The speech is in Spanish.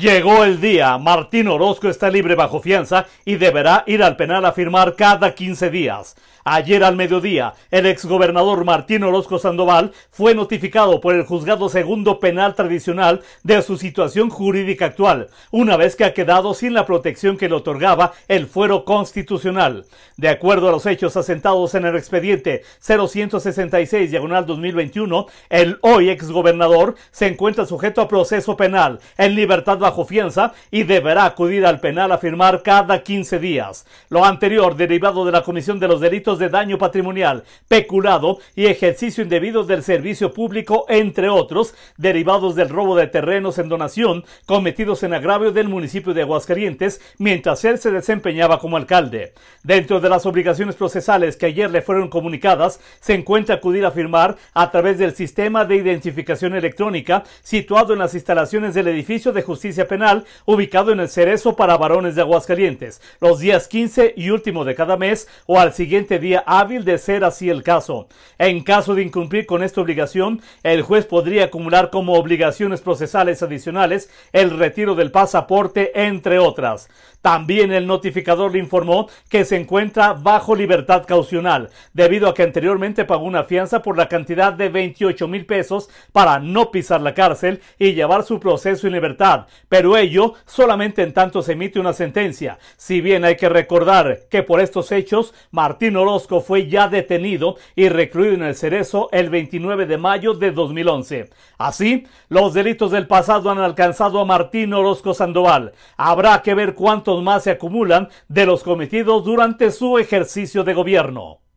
Llegó el día. Martín Orozco está libre bajo fianza y deberá ir al penal a firmar cada 15 días. Ayer al mediodía, el exgobernador Martín Orozco Sandoval fue notificado por el juzgado segundo penal tradicional de su situación jurídica actual, una vez que ha quedado sin la protección que le otorgaba el fuero constitucional. De acuerdo a los hechos asentados en el expediente 0166 diagonal 2021, el hoy exgobernador se encuentra sujeto a proceso penal en libertad bajo bajo fianza y deberá acudir al penal a firmar cada 15 días. Lo anterior derivado de la comisión de los delitos de daño patrimonial, peculado y ejercicio indebido del servicio público, entre otros, derivados del robo de terrenos en donación cometidos en agravio del municipio de Aguascalientes mientras él se desempeñaba como alcalde. Dentro de las obligaciones procesales que ayer le fueron comunicadas, se encuentra acudir a firmar a través del sistema de identificación electrónica situado en las instalaciones del edificio de justicia Penal, ubicado en el Cerezo para varones de Aguascalientes, los días 15 y último de cada mes o al siguiente día hábil de ser así el caso. En caso de incumplir con esta obligación, el juez podría acumular como obligaciones procesales adicionales el retiro del pasaporte, entre otras. También el notificador le informó que se encuentra bajo libertad caucional, debido a que anteriormente pagó una fianza por la cantidad de 28 mil pesos para no pisar la cárcel y llevar su proceso en libertad, pero ello solamente en tanto se emite una sentencia. Si bien hay que recordar que por estos hechos Martín Orozco fue ya detenido y recluido en el Cerezo el 29 de mayo de 2011. Así, los delitos del pasado han alcanzado a Martín Orozco Sandoval. Habrá que ver cuántos más se acumulan de los cometidos durante su ejercicio de gobierno.